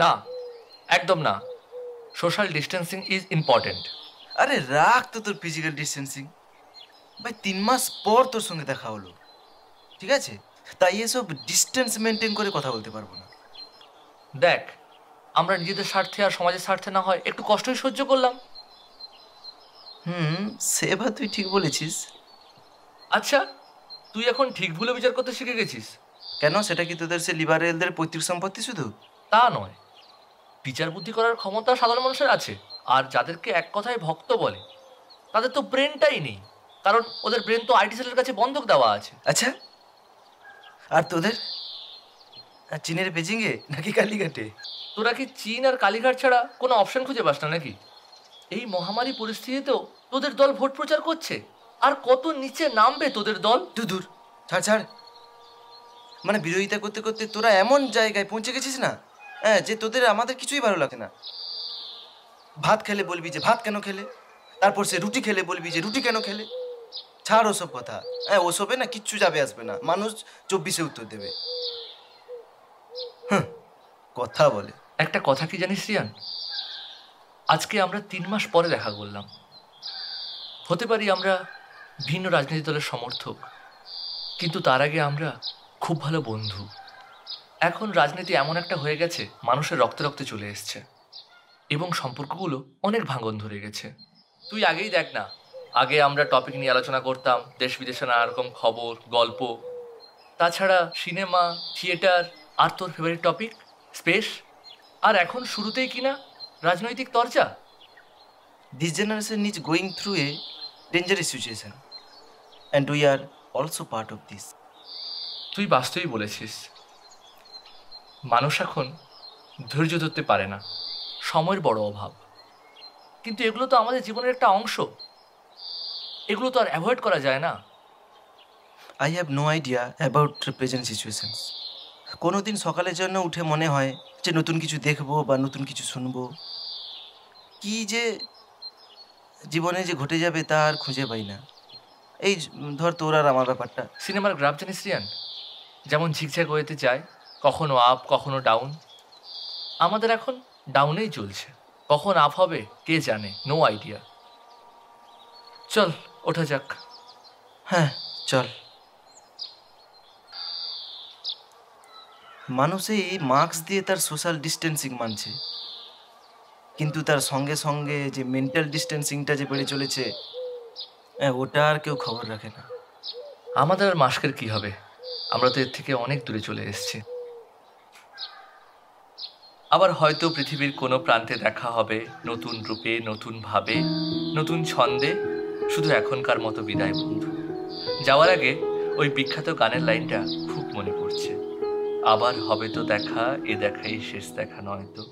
না একদম না সোশ্যাল ডিস্টেন্সিং ইজ ইম্পর্টেন্ট আরে রাখ তো তোর ফিজিক্যাল ডিস্টেন্সিং ভাই তিন মাস পর তোর সঙ্গে দেখা হলো ঠিক আছে তাই এসব ডিস্টেন্স মেনটেন করে কথা বলতে পারবো না দেখ আমরা নিজেদের স্বার্থে আর সমাজের স্বার্থে না হয় একটু কষ্টই সহ্য করলাম হুম সেবা তুই ঠিক বলেছিস আচ্ছা তুই এখন ঠিক ভুলে বিচার করতে শিখে গেছিস কেন সেটা কি তোদের সে লিবারেলদের পৈতৃক সম্পত্তি শুধু তা নয় বিচার বুদ্ধি করার ক্ষমতা সাধারণ মানুষের আছে আর যাদেরকে এক কথায় ভক্ত বলে তাদের তো ব্রেনটাই নেই কারণ ওদের ব্রেন তো আইটি সেলের কাছে বন্ধক দেওয়া আছে আচ্ছা আর তোদের চীনের বেজিংয়ে নাকি কালীঘাটে তোরা কি চীন আর কালীঘাট ছাড়া কোনো অপশন খুঁজে পাস না নাকি এই মহামারী পরিস্থিতিতেও তোদের দল ভোট প্রচার করছে আর কত নিচে নামবে তোদের দল দুদূর ছাড় ছাড় মানে বিরোধিতা করতে করতে তোরা এমন জায়গায় পৌঁছে গেছিস না হ্যাঁ যে তোদের আমাদের কিছুই ভালো লাগে না ভাত খেলে বলবি যে ভাত কেন খেলে তারপর সে রুটি খেলে বলবি যে রুটি কেন খেলে ছাড় ওসব কথা হ্যাঁ ওসবে না কিচ্ছু যাবে আসবে না মানুষ চব্বিশে উত্তর দেবে কথা বলে একটা কথা কি জানিস রিয়ান আজকে আমরা তিন মাস পরে দেখা করলাম হতে পারি আমরা ভিন্ন রাজনীতি দলের সমর্থক কিন্তু তার আগে আমরা খুব ভালো বন্ধু এখন রাজনীতি এমন একটা হয়ে গেছে মানুষের রক্তে রক্তে চলে এসছে এবং সম্পর্কগুলো অনেক ভাঙন ধরে গেছে তুই আগেই দেখ না আগে আমরা টপিক নিয়ে আলোচনা করতাম দেশ বিদেশে নানা রকম খবর গল্প তাছাড়া সিনেমা থিয়েটার আর তোর ফেভারিট টপিক স্পেস আর এখন শুরুতেই কিনা রাজনৈতিক তর্জা this generation is going through a dangerous situation and we are also part of this তুই বাস্তবই বলেছিস মানুষ এখন ধৈর্য ধরতে পারে না সময়ের বড় অভাব কিন্তু এগুলো তো আমাদের জীবনের একটা অংশ এগুলো তো আর অ্যাভয়েড করা যায় না I have no idea about present situations কোনো দিন সকালের জন্য উঠে মনে হয় যে নতুন কিছু দেখবো বা নতুন কিছু শুনবো কি যে জীবনে যে ঘটে যাবে তা আর খুঁজে পাই না এই ধর তোর আর আমার ব্যাপারটা সিনেমার গ্রাফ জানিস রিয়ান যেমন ঝিকঝ্যাক ওয়েতে যায় কখনো আপ কখনো ডাউন আমাদের এখন ডাউনেই চলছে কখন আপ হবে কে জানে নো আইডিয়া চল ওঠা যাক হ্যাঁ চল মানুষে এই মাস্ক দিয়ে তার সোশ্যাল ডিস্টেন্সিং মানছে কিন্তু তার সঙ্গে সঙ্গে যে মেন্টাল ডিস্টেন্সিংটা যে বেড়ে চলেছে হ্যাঁ, ওটা আর কেউ খবর রাখে না আমাদের আর মাস্কের কি হবে আমরা তো এর থেকে অনেক দূরে চলে এসছি আবার হয়তো পৃথিবীর কোনো প্রান্তে দেখা হবে নতুন রূপে নতুনভাবে নতুন ছন্দে শুধু এখনকার মতো বিদায় বন্ধু যাওয়ার আগে ওই বিখ্যাত গানের লাইনটা খুব মনে পড়ছে আবার হবে তো দেখা এ দেখাই শেষ দেখা নয় তো